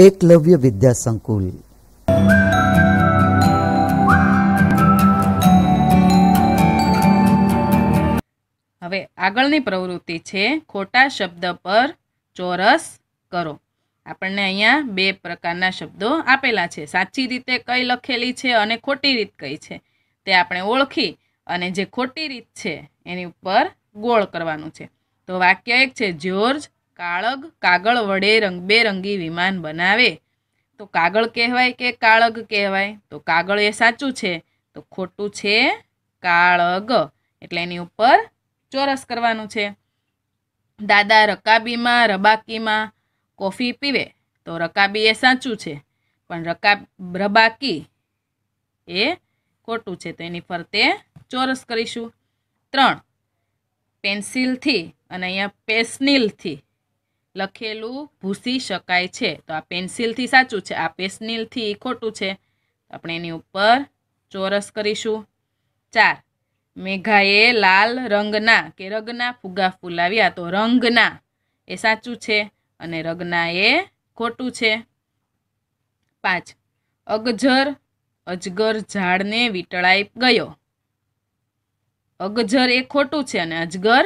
એકલવ્ય વિદ્યા સંકુલ હવે આગળની પ્રવૃત્તિ છે ખોટા શબ્દ પર ચોરસ કરો આપણને અહીંયા બે પ્રકારના શબ્દો આપેલા છે સાચી રીતે કઈ લખેલી છે અને ખોટી રીત કઈ છે તે આપણે ઓળખી અને જે ખોટી રીત છે એની ઉપર ગોળ કરવાનું છે તો વાક્ય એક છે જ્યોર્જ કાળગ કાગળ વડે બેરંગી વિમાન બનાવે તો કાગળ કહેવાય કે કાળગ કહેવાય તો કાગળ એ સાચું છે તો ખોટું છે કાળગ એટલે એની ઉપર ચોરસ કરવાનું છે દાદા રકાબીમાં રબાકીમાં કોફી પીવે તો રકાબી એ સાચું છે પણ રકા રબાકી એ ખોટું છે તો એની ફરતે ચોરસ કરીશું ત્રણ પેન્સિલથી અને અહીંયા પેસ્નિલથી લખેલું ભૂસી શકાય છે તો આ પેન્સિલથી સાચું છે આ પેન્સિલથી ખોટું છે આપણે એની ઉપર ચોરસ કરીશું ચાર મેઘાએ લાલ રંગના કે રગના ફુગ્ગા ફૂલાવ્યા તો રંગના એ સાચું છે અને રગના એ ખોટું છે પાંચ અગજર અજગર ઝાડને વીંટળાઈ ગયો અગજર એ ખોટું છે અને અજગર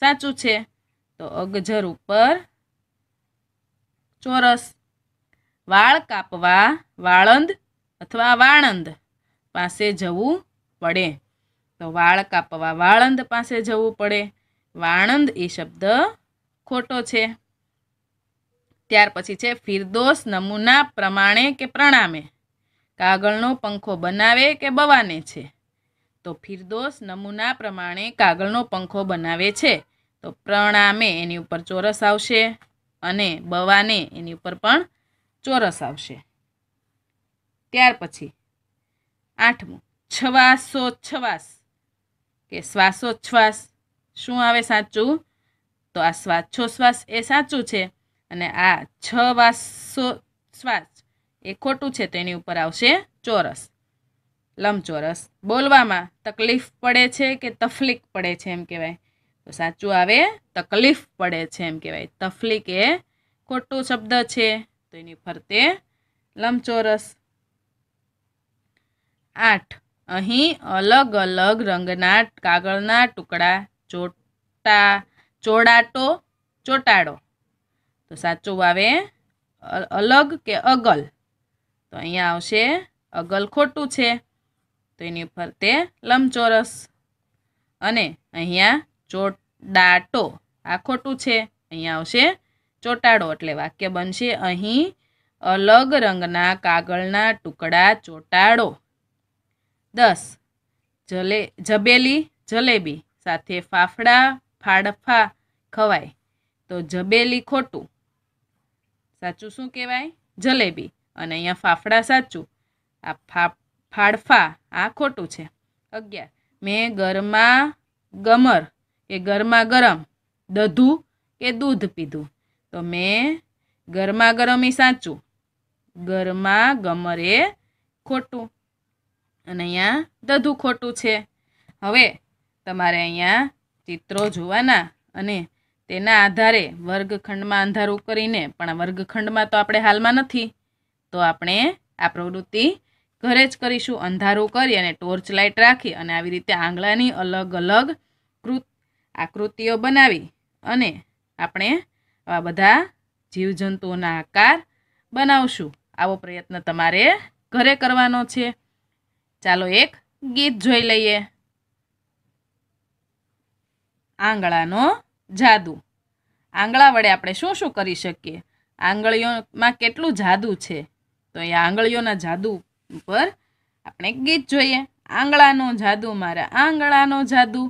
સાચું છે તો અગજર ઉપર ચોરસ વાળ કાપવા વાળંદ અથવા વાણંદ પાસે જવું પડે તો વાળ કાપવા વાળંદ પાસે જવું પડે વાણંદ એ શબ્દ ખોટો છે ત્યાર પછી છે ફિરદોસ નમૂના પ્રમાણે કે પ્રણામે કાગળનો પંખો બનાવે કે બવાને છે તો ફિરદોસ નમૂના પ્રમાણે કાગળનો પંખો બનાવે છે તો પ્રણામે એની ઉપર ચોરસ આવશે અને બવાને એની ઉપર પણ ચોરસ આવશે ત્યાર પછી આઠમું છવાસોચ્છવાસ કે શ્વાસોચ્છવાસ શું આવે સાચું તો આ શ્વાસોશ્વાસ એ સાચું છે અને આ છવાસો શ્વાસ એ ખોટું છે તેની ઉપર આવશે ચોરસ લંબચોરસ બોલવામાં તકલીફ પડે છે કે તફલીક પડે છે એમ કહેવાય તો સાચું આવે તકલીફ પડે છે એમ કહેવાય તફલીક એ ખોટો શબ્દ છે તો એની ફરતે લંબચોરસ આઠ અહીં અલગ અલગ રંગના કાગળના ટુકડા ચોટા ચોડાટો ચોટાડો તો સાચું આવે અલગ કે અગલ તો અહીંયા આવશે અગલ ખોટું છે તો એની ફરતે લંબચોરસ અને અહીંયા ચોટાટો આ ખોટું છે અહીંયા આવશે ચોટાડો એટલે વાક્ય બનશે અહીં અલગ રંગના કાગળના ટુકડા ચોટાડો દસ જલે જબેલી જલેબી સાથે ફાફડા ફાડફા ખવાય તો જબેલી ખોટું સાચું શું કહેવાય જલેબી અને અહીંયા ફાફડા સાચું આ ફા ફાડફા આ ખોટું છે અગિયાર મેં ઘરમાં ગમર કે ગરમા ગરમ દધું કે દૂધ પીધું તો મેં ગરમા ગરમ એ સાચું ગરમા ગમરે ખોટું અને અહીંયા દધું ખોટું છે હવે તમારે અહીંયા ચિત્રો જોવાના અને તેના આધારે વર્ગખંડમાં અંધારું કરીને પણ વર્ગખંડમાં તો આપણે હાલમાં નથી તો આપણે આ પ્રવૃત્તિ ઘરે જ કરીશું અંધારું કરી અને ટોર્ચ લાઇટ રાખી અને આવી રીતે આંગળાની અલગ અલગ કૃત આકૃતિઓ બનાવી અને આપણે આવા બધા જીવજંતુઓના આકાર બનાવશું આવો પ્રયત્ન તમારે ઘરે કરવાનો છે ચાલો એક ગીત જોઈ લઈએ આંગળાનો જાદુ આંગળા વડે આપણે શું શું કરી શકીએ આંગળીઓમાં કેટલું જાદુ છે તો એ આંગળીઓના જાદુ ઉપર આપણે ગીત જોઈએ આંગળાનો જાદુ મારા આંગળાનો જાદુ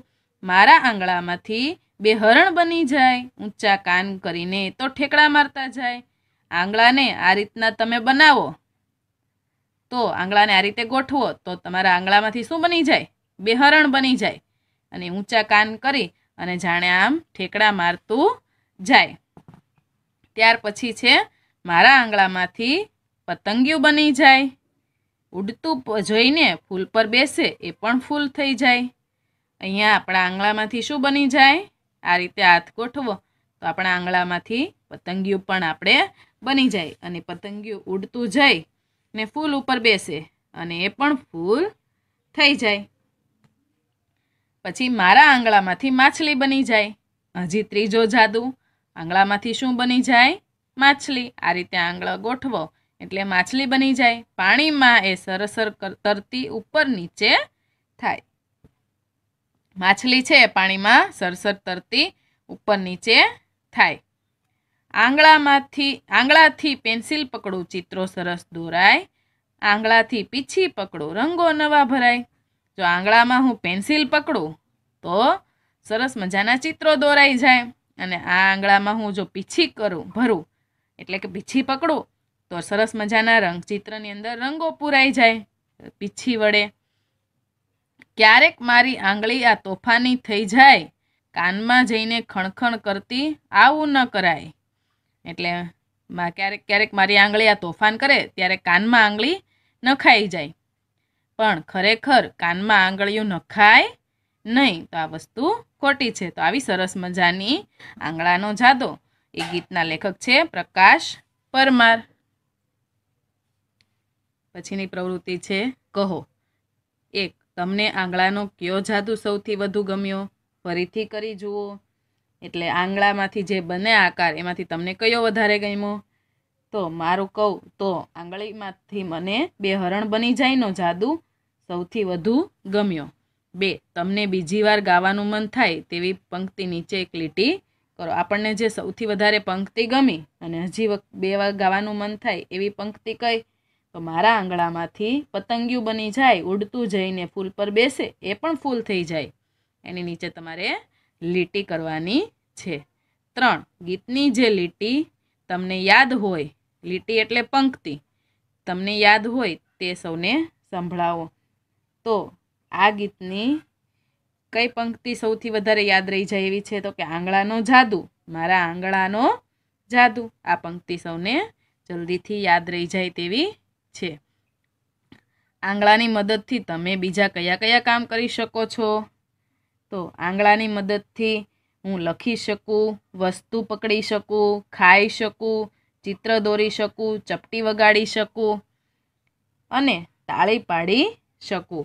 મારા આંગળામાંથી બે હરણ બની જાય ઊંચા કાન કરીને તો ઠેકડા મારતા જાય આંગળાને આ રીતના તમે બનાવો તો આંગળાને આ રીતે ગોઠવો તો તમારા આંગળામાંથી શું બની જાય બે હરણ બની જાય અને ઊંચા કાન કરી અને જાણે આમ ઠેકડા મારતું જાય ત્યાર પછી છે મારા આંગળામાંથી પતંગિયું બની જાય ઉડતું જોઈને ફૂલ પર બેસે એ પણ ફૂલ થઈ જાય અહીંયા આપણા આંગળામાંથી શું બની જાય આ રીતે હાથ ગોઠવો તો આપણા આંગળામાંથી પતંગિયું પણ આપણે બની જાય અને પતંગિયું ઉડતું જાય ને ફૂલ ઉપર બેસે અને એ પણ ફૂલ થઈ જાય પછી મારા આંગળામાંથી માછલી બની જાય હજી ત્રીજો જાદુ આંગળામાંથી શું બની જાય માછલી આ રીતે આંગળા ગોઠવો એટલે માછલી બની જાય પાણીમાં એ સરસર તરતી ઉપર નીચે થાય માછલી છે પાણીમાં સરસર તરતી ઉપર નીચે થાય આંગળામાંથી આંગળાથી પેન્સિલ પકડું ચિત્રો સરસ દોરાય આંગળાથી પીછી પકડું રંગો નવા ભરાય જો આંગળામાં હું પેન્સિલ પકડું તો સરસ મજાના ચિત્રો દોરાઈ જાય અને આ આંગળામાં હું જો પીછી કરું ભરું એટલે કે પીછી પકડું તો સરસ મજાના રંગ ચિત્રની અંદર રંગો પૂરાઈ જાય પીછી વડે ક્યારેક મારી આંગળી આ તોફાની થઈ જાય કાનમાં જઈને ખણખણ કરતી આવું ન કરાય એટલે ક્યારેક ક્યારેક મારી આંગળી આ તોફાન કરે ત્યારે કાનમાં આંગળી નખાઈ જાય પણ ખરેખર કાનમાં આંગળીયું નખાય નહીં તો આ વસ્તુ ખોટી છે તો આવી સરસ મજાની આંગળાનો જાદો એ ગીતના લેખક છે પ્રકાશ પરમાર પછીની પ્રવૃત્તિ છે કહો એક તમને આંગળાનો કયો જાદુ સૌથી વધુ ગમ્યો ફરીથી કરી જુઓ એટલે આંગળામાંથી જે બને આકાર એમાંથી તમને કયો વધારે ગમ્યો તો મારું કહું તો આંગળીમાંથી મને બે હરણ બની જાયનો જાદુ સૌથી વધુ ગમ્યો બે તમને બીજી વાર ગાવાનું મન થાય તેવી પંક્તિ નીચે એક લીટી કરો આપણને જે સૌથી વધારે પંક્તિ ગમી અને હજી બે વાર ગાવાનું મન થાય એવી પંક્તિ કઈ તો મારા આંગણામાંથી પતંગિયું બની જાય ઉડતું જઈને ફૂલ પર બેસે એ પણ ફૂલ થઈ જાય એની નીચે તમારે લીટી કરવાની છે ત્રણ ગીતની જે લીટી તમને યાદ હોય લીટી એટલે પંક્તિ તમને યાદ હોય તે સૌને સંભળાવો તો આ ગીતની કઈ પંક્તિ સૌથી વધારે યાદ રહી જાય એવી છે તો કે આંગળાનો જાદુ મારા આંગળાનો જાદુ આ પંક્તિ સૌને જલ્દીથી યાદ રહી જાય તેવી છે આંગળાની મદદથી તમે બીજા કયા કયા કામ કરી શકો છો તો આંગળાની મદદથી હું લખી શકું વસ્તુ પકડી શકું ખાઈ શકું ચિત્ર દોરી શકું ચપટી વગાડી શકું અને તાળી પાડી શકું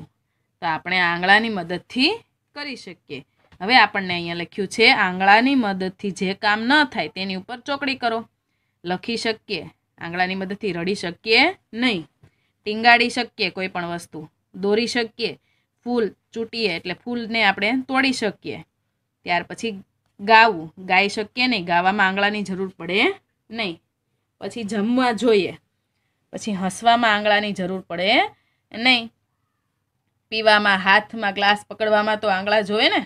તો આપણે આંગળાની મદદથી કરી શકીએ હવે આપણને અહીંયા લખ્યું છે આંગળાની મદદથી જે કામ ન થાય તેની ઉપર ચોકડી કરો લખી શકીએ આંગળાની મદદથી રડી શકીએ નહીં ટીંગાડી શકીએ કોઈ પણ વસ્તુ દોરી શકીએ ફૂલ ચૂંટીએ એટલે ફૂલને આપણે તોડી શકીએ ત્યાર પછી ગાવું ગાઈ શકીએ નહીં ગાવામાં આંગળાની જરૂર પડે નહીં પછી જમવા જોઈએ પછી હસવામાં આંગળાની જરૂર પડે નહીં પીવામાં હાથમાં ગ્લાસ પકડવામાં તો આંગળા જોઈએ ને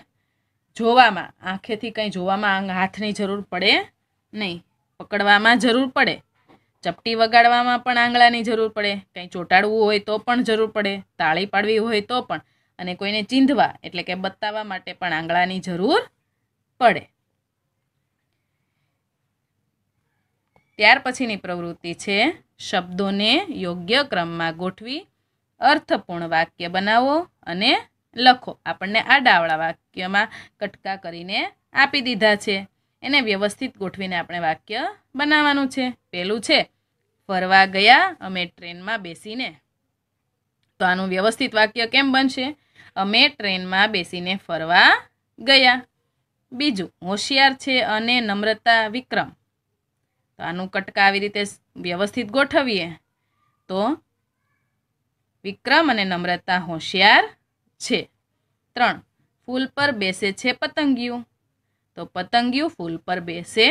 જોવામાં આંખેથી કંઈ જોવામાં હાથની જરૂર પડે નહીં પકડવામાં જરૂર પડે ચપટી વગાડવામાં પણ આંગળાની જરૂર પડે કંઈ ચોંટાડવું હોય તો પણ જરૂર પડે તાળી પાડવી હોય તો પણ અને કોઈને ચીંધવા એટલે કે બતાવવા માટે પણ આંગળાની જરૂર પડે ત્યાર પછીની પ્રવૃત્તિ છે શબ્દોને યોગ્ય ક્રમમાં ગોઠવી અર્થપૂર્ણ વાક્ય બનાવો અને લખો આપણને આ ડાવળા વાક્યમાં કટકા કરીને આપી દીધા છે એને વ્યવસ્થિત ગોઠવીને આપણે વાક્ય બનાવવાનું છે પહેલું છે ફરવા ગયા અમે ટ્રેનમાં બેસીને તો આનું વ્યવસ્થિત વાક્ય કેમ બનશે અમે ટ્રેનમાં બેસીને ફરવા ગયા બીજું હોશિયાર છે અને નમ્રતા વિક્રમ તો આનું કટકા આવી રીતે વ્યવસ્થિત ગોઠવીએ તો વિક્રમ અને નમ્રતા હોશિયાર છે ત્રણ ફૂલ પર બેસે છે પતંગિયું તો પતંગિયું ફૂલ પર બેસે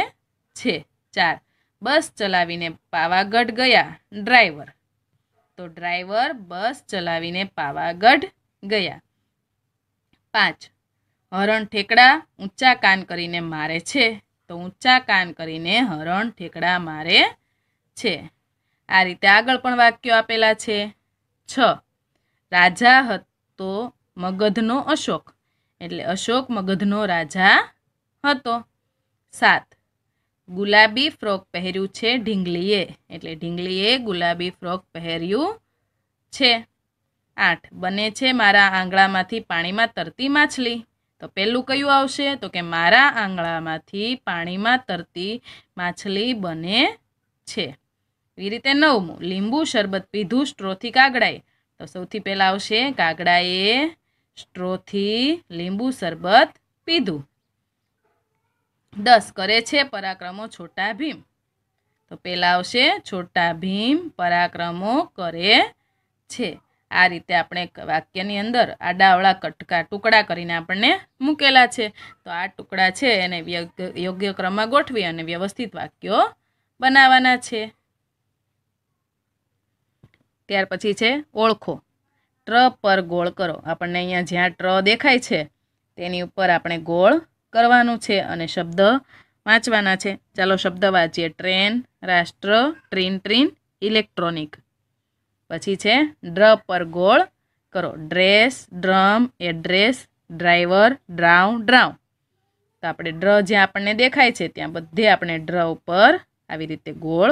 છે ચાર બસ ચલાવીને પાવાગઢ ગયા ડ્રાઈવર તો ડ્રાઈવર બસ ચલાવીને પાવાગઢ ગયા પાંચ હરણ ઠેકડા ઊંચા કાન કરીને મારે છે તો ઊંચા કાન કરીને હરણ ઠેકડા મારે છે આ રીતે આગળ પણ વાક્યો આપેલા છે છ રાજા હતો મગધનો અશોક એટલે અશોક મગધનો રાજા હતો સાત ગુલાબી ફ્રોક પહેર્યું છે ઢીંગલીએ એટલે ઢીંગલીએ ગુલાબી ફ્રોક પહેર્યું છે આઠ બને છે મારા આંગળામાંથી પાણીમાં તરતી માછલી તો પહેલું કયું આવશે તો કે મારા આંગળામાંથી પાણીમાં તરતી માછલી બને છે એ રીતે નવમું લીંબુ શરબત પીધું સ્ટ્રોથી કાગડાએ તો સૌથી પહેલાં આવશે કાગડાએ સ્ટ્રોથી લીંબુ શરબત પીધું દસ કરે છે પરાક્રમો છોટા ભીમ તો પહેલાં આવશે છોટા ભીમ પરાક્રમો કરે છે આ રીતે આપણે વાક્યની અંદર આડાવળા કટકા ટુકડા કરીને આપણને મૂકેલા છે તો આ ટુકડા છે એને યોગ્ય ક્રમમાં ગોઠવી અને વ્યવસ્થિત વાક્યો બનાવવાના છે ત્યાર પછી છે ઓળખો ટ્ર પર ગોળ કરો આપણને અહીંયા જ્યાં ટ્ર દેખાય છે તેની ઉપર આપણે ગોળ કરવાનું છે અને શબ્દ વાંચવાના છે ચાલો શબ્દ વાંચીએ ટ્રેન રાષ્ટ્ર ટ્રીન ટ્રીન ઇલેક્ટ્રોનિક પછી છે ડ્ર પર ગોળ કરો ડ્રેસ ડ્રમ એડ્રેસ ડ્રાઈવર ડ્રાઉ ડ્રાઉ તો આપણે ડ્ર જ્યાં આપણને દેખાય છે ત્યાં બધે આપણે ડ્ર ઉપર આવી રીતે ગોળ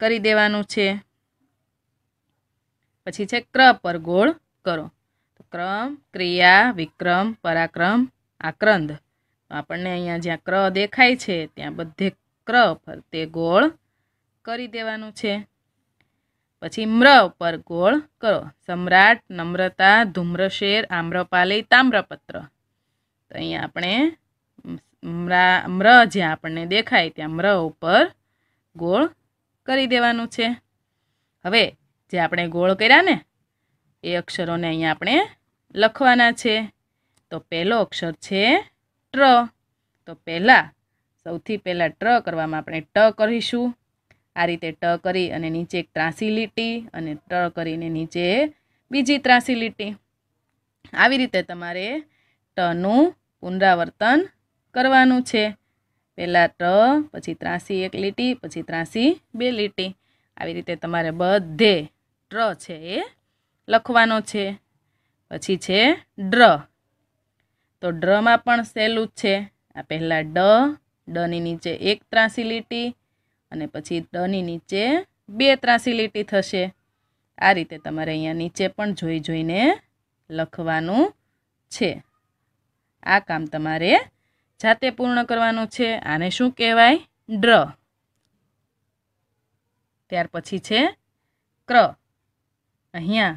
કરી દેવાનું છે પછી છે ક્ર પર ગોળ કરો ક્રમ ક્રિયા વિક્રમ પરાક્રમ આક્રંદ તો આપણને અહીંયા જ્યાં ક્ર દેખાય છે ત્યાં બધે ક્ર ફરતે ગોળ કરી દેવાનું છે પછી મ્ર પર ગોળ કરો સમ્રાટ નમ્રતા ધૂમ્રશેર આમ્રપાલી તામ્રપત્ર તો અહીંયા આપણે મ્ર જ્યાં આપણને દેખાય ત્યાં મ્ર ઉપર ગોળ કરી દેવાનું છે હવે જે આપણે ગોળ કર્યા ને એ અક્ષરોને અહીંયા આપણે લખવાના છે તો પહેલો અક્ષર છે ટ્ર તો પહેલાં સૌથી પહેલાં ટ્ર કરવામાં આપણે ટ કરીશું આ રીતે ટ કરી અને નીચે એક ત્રાંસી લીટી અને ટ કરીને નીચે બીજી ત્રાંસી લીટી આવી રીતે તમારે ટનું પુનરાવર્તન કરવાનું છે પહેલાં ટ પછી ત્રાંસી એક લીટી પછી ત્રાંસી બે લીટી આવી રીતે તમારે બધે ટ્ર છે એ લખવાનો છે પછી છે ડ્ર તો ડ્રમાં પણ સહેલું જ છે આ પહેલાં ડ ડની નીચે એક ત્રાસી લીટી અને પછી ડની નીચે બે ત્રાસી લીટી થશે આ રીતે તમારે અહીંયા નીચે પણ જોઈ જોઈને લખવાનું છે આ કામ તમારે જાતે પૂર્ણ કરવાનું છે આને શું કહેવાય ડ્ર ત્યાર પછી છે ક્ર અહીંયા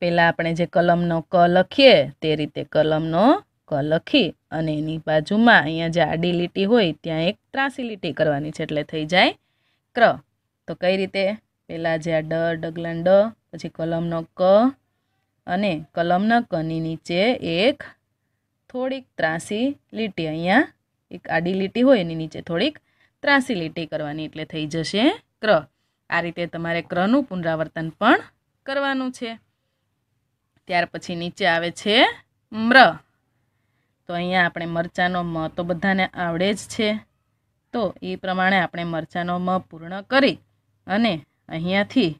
પહેલાં આપણે જે કલમનો ક લખીએ તે રીતે કલમનો ક લખી અને એની બાજુમાં અહીંયા જે આડી લીટી હોય ત્યાં એક ત્રાસી લીટી કરવાની છે એટલે થઈ જાય ક્ર તો કઈ રીતે પહેલાં જે આ ડ ડગલાં ડ પછી કલમનો ક અને કલમના કની નીચે એક થોડીક ત્રાસી લીટી અહીંયા એક આડી લીટી હોય એની નીચે થોડીક ત્રાસી લીટી કરવાની એટલે થઈ જશે ક્ર આ રીતે તમારે ક્રનું પુનરાવર્તન પણ કરવાનું છે ત્યાર પછી નીચે આવે છે મ્ર તો અહીંયા આપણે મરચાંનો મ તો બધાને આવડે જ છે તો એ પ્રમાણે આપણે મરચાંનો મ પૂર્ણ કરી અને અહીંયાથી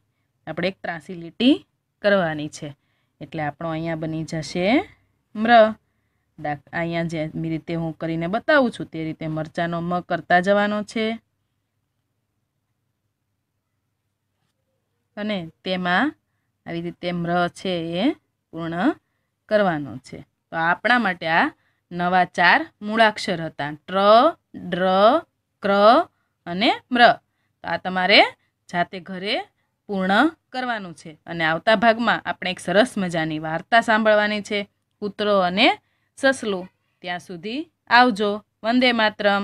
આપણે એક ત્રાસી લીટી કરવાની છે એટલે આપણો અહીંયા બની જશે મ્ર અહીંયા જે રીતે હું કરીને બતાવું છું તે રીતે મરચાંનો મ કરતા જવાનો છે અને તેમાં આવી રીતે મ્ર છે એ પૂર્ણ કરવાનો છે તો આપણા માટે આ નવા ચાર મૂળાક્ષર હતા ટ્ર ડ્ર ક્ર અને મ્ર તો આ તમારે જાતે ઘરે પૂર્ણ કરવાનું છે અને આવતા ભાગમાં આપણે એક સરસ મજાની વાર્તા સાંભળવાની છે કૂતરો અને સસલું ત્યાં સુધી આવજો વંદે માતરમ